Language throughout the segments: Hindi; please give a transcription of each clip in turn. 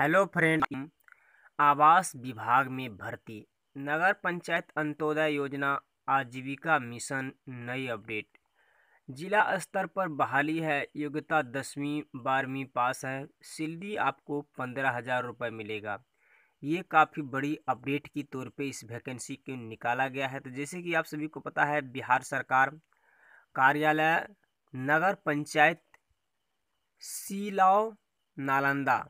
हेलो फ्रेंड आवास विभाग में भर्ती नगर पंचायत अंत्योदय योजना आजीविका मिशन नई अपडेट जिला स्तर पर बहाली है योग्यता दसवीं बारहवीं पास है सिल्डी आपको पंद्रह हज़ार रुपये मिलेगा ये काफ़ी बड़ी अपडेट की तौर पे इस वैकेंसी को निकाला गया है तो जैसे कि आप सभी को पता है बिहार सरकार कार्यालय नगर पंचायत सीलाव नालंदा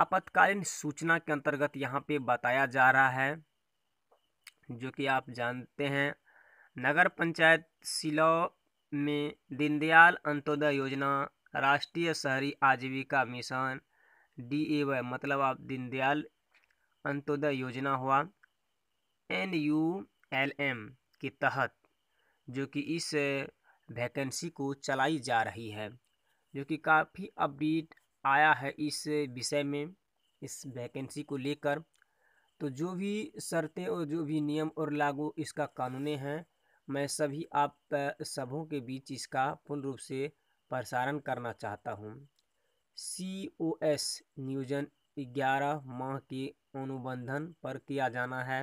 आपातकालीन सूचना के अंतर्गत यहाँ पे बताया जा रहा है जो कि आप जानते हैं नगर पंचायत सिलौ में दीनदयाल अंत्योदय योजना राष्ट्रीय शहरी आजीविका मिशन डी ए वाई मतलब आप दीनदयाल अंत्योदय योजना हुआ एन यू एल एम के तहत जो कि इस वैकेंसी को चलाई जा रही है जो कि काफ़ी अपडेट आया है इस विषय में इस वैकेंसी को लेकर तो जो भी शर्तें और जो भी नियम और लागू इसका कानूने हैं मैं सभी आप सबों के बीच इसका पूर्ण रूप से प्रसारण करना चाहता हूँ सी ओ एस नियोजन ग्यारह माह के अनुबंधन पर किया जाना है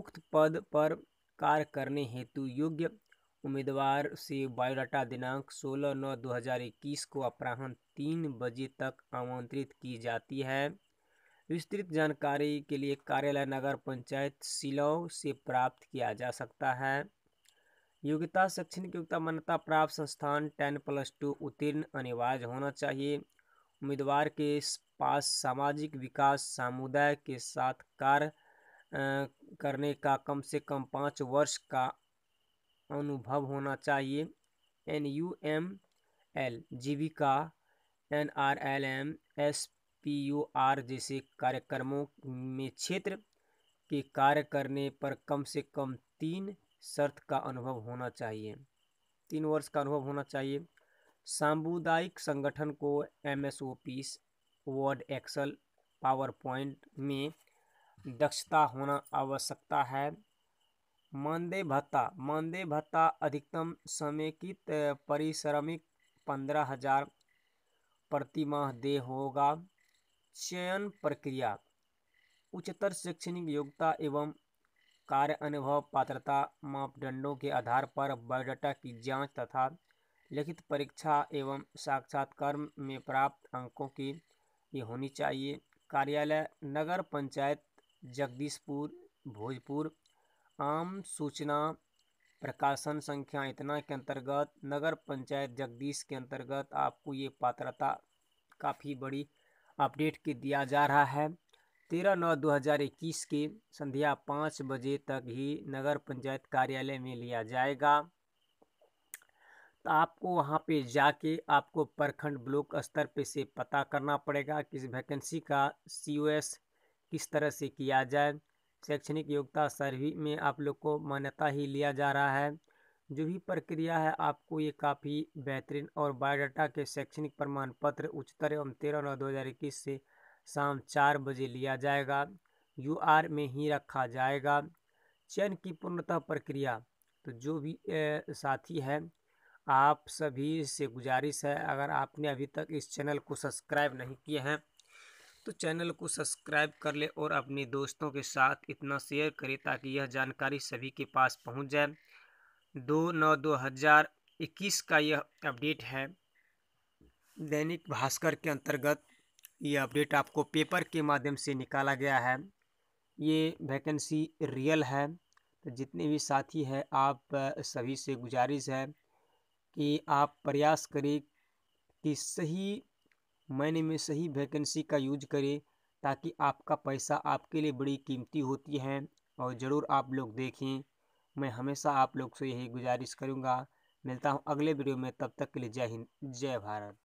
उक्त पद पर कार्य करने हेतु योग्य उम्मीदवार से बायोडाटा दिनांक 16 नौ 2021 को अपराह्न तीन बजे तक आमंत्रित की जाती है विस्तृत जानकारी के लिए कार्यालय नगर पंचायत सिलौ से प्राप्त किया जा सकता है योग्यता शैक्षणिक योग्यता मान्यता प्राप्त संस्थान टेन प्लस टू उत्तीर्ण अनिवार्य होना चाहिए उम्मीदवार के पास सामाजिक विकास समुदाय के साथ कार्य करने का कम से कम पाँच वर्ष का अनुभव होना चाहिए N U M L Jeevika N R L M S P U R जैसे कार्यक्रमों में क्षेत्र के कार्य करने पर कम से कम तीन शर्त का अनुभव होना चाहिए तीन वर्ष का अनुभव होना चाहिए सामुदायिक संगठन को M S O P Word Excel PowerPoint में दक्षता होना आवश्यकता है मानदेय भत्ता मानदेय भत्ता अधिकतम समेकित परिश्रमिक पंद्रह हजार प्रतिमाह देय होगा चयन प्रक्रिया उच्चतर शैक्षणिक योग्यता एवं कार्य अनुभव पात्रता मापदंडों के आधार पर बायोडाटा की जांच तथा लिखित परीक्षा एवं साक्षात्कार में प्राप्त अंकों की ये होनी चाहिए कार्यालय नगर पंचायत जगदीशपुर भोजपुर आम सूचना प्रकाशन संख्या इतना के अंतर्गत नगर पंचायत जगदीश के अंतर्गत आपको ये पात्रता काफ़ी बड़ी अपडेट के दिया जा रहा है तेरह नौ दो हज़ार इक्कीस के संध्या पाँच बजे तक ही नगर पंचायत कार्यालय में लिया जाएगा तो आपको वहाँ पे जाके आपको प्रखंड ब्लॉक स्तर पे से पता करना पड़ेगा कि इस वैकेंसी का सी किस तरह से किया जाए शैक्षणिक योग्यता सर्वे में आप लोग को मान्यता ही लिया जा रहा है जो भी प्रक्रिया है आपको ये काफ़ी बेहतरीन और बायोडाटा के शैक्षणिक प्रमाण पत्र उच्चतर एवं तेरह नौ दो हज़ार इक्कीस से शाम चार बजे लिया जाएगा यू आर में ही रखा जाएगा चयन की पूर्णतः प्रक्रिया तो जो भी ए, साथी है आप सभी से गुजारिश है अगर आपने अभी तक इस चैनल को सब्सक्राइब नहीं किए हैं तो चैनल को सब्सक्राइब कर ले और अपने दोस्तों के साथ इतना शेयर करें ताकि यह जानकारी सभी के पास पहुंच जाए दो नौ दो हज़ार इक्कीस का यह अपडेट है दैनिक भास्कर के अंतर्गत यह अपडेट आपको पेपर के माध्यम से निकाला गया है ये वैकेंसी रियल है तो जितने भी साथी हैं आप सभी से गुजारिश है कि आप प्रयास करें कि सही मैंने में सही वैकेंसी का यूज करें ताकि आपका पैसा आपके लिए बड़ी कीमती होती है और ज़रूर आप लोग देखें मैं हमेशा आप लोग से यही गुजारिश करूँगा मिलता हूँ अगले वीडियो में तब तक के लिए जय हिंद जय भारत